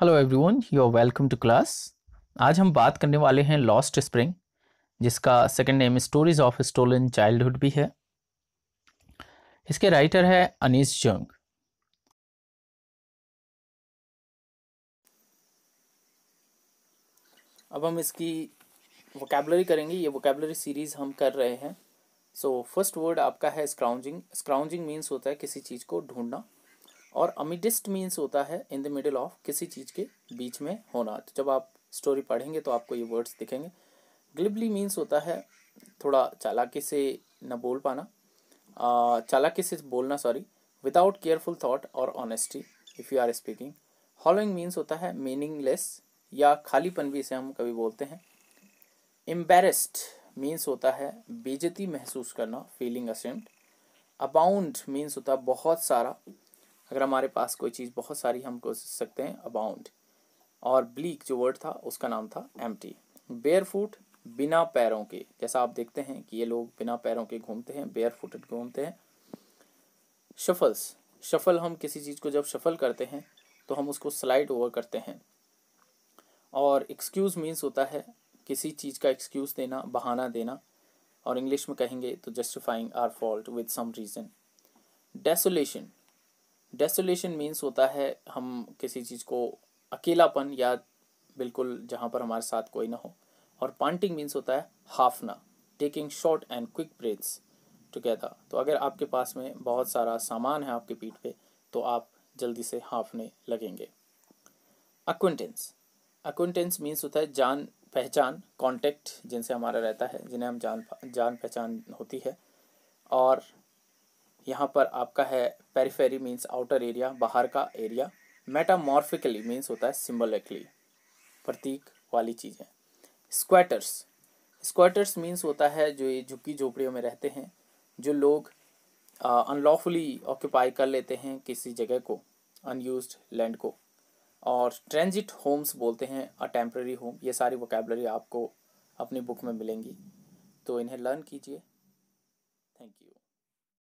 hello everyone you are welcome to class आज हम बात करने वाले हैं लॉस्ट स्प्रिंग जिसका second name stories of stolen childhood भी है इसके राइटर है अनीस जंग अब हम इसकी वोकेबलरी करेंगे ये वोकेबलरी सीरीज हम कर रहे हैं सो फर्स्ट वर्ड आपका है स्क्राउंजिंग स्क्राउंजिंग मीन्स होता है किसी चीज़ को ढूंढना और अमिडिस्ट मीन्स होता है इन द मिडल ऑफ किसी चीज़ के बीच में होना जब आप स्टोरी पढ़ेंगे तो आपको ये वर्ड्स दिखेंगे ग्लिबली मीन्स होता है थोड़ा चालाकी से न बोल पाना चालाकी से बोलना सॉरी विदाउट केयरफुल थाट और honesty if you are speaking hollowing means होता है मीनिंगलेस या खालीपन भी इसे हम कभी बोलते हैं एम्बेरस्ड मीन्स होता है बेजती महसूस करना फीलिंग असेंट अबाउंड मीन्स होता है बहुत सारा अगर हमारे पास कोई चीज़ बहुत सारी हम कह सकते हैं अबाउंड और ब्लीक जो वर्ड था उसका नाम था एम बेयर फूट बिना पैरों के जैसा आप देखते हैं कि ये लोग बिना पैरों के घूमते हैं बेयर फुटेड घूमते हैं शफल्स शफल हम किसी चीज़ को जब शफल करते हैं तो हम उसको स्लाइड ओवर करते हैं और एक्सक्यूज़ मीन्स होता है किसी चीज़ का एक्सक्यूज़ देना बहाना देना और इंग्लिश में कहेंगे तो justifying or fault with some reason desolation desolation means होता है हम किसी चीज़ को अकेलापन या बिल्कुल जहाँ पर हमारे साथ कोई ना हो और पांटिंग मीन्स होता है हाफना taking short and quick breaths together तो अगर आपके पास में बहुत सारा सामान है आपके पीठ पे तो आप जल्दी से हाफने लगेंगे अक्वेंटेंस अक्वेंटेंस मीन्स होता है जान पहचान कॉन्टेक्ट जिनसे हमारा रहता है जिन्हें हम जान जान पहचान होती है और यहाँ पर आपका है पेरीफेरी मीन्स आउटर एरिया बाहर का एरिया मेटामॉर्फिकली मीन्स होता है सिम्बलिकली प्रतीक वाली चीज़ें स्क्वाटर्स स्क्वाटर्स मीन्स होता है जो ये झुग्गी झोपड़ियों में रहते हैं जो लोग अनलॉफुली ऑक्यूपाई कर लेते हैं किसी जगह को अनयूज लैंड को और ट्रांजिट होम्स बोलते हैं अ टेम्प्रेरी होम ये सारी वोकेबलरी आपको अपनी बुक में मिलेंगी तो इन्हें लर्न कीजिए थैंक यू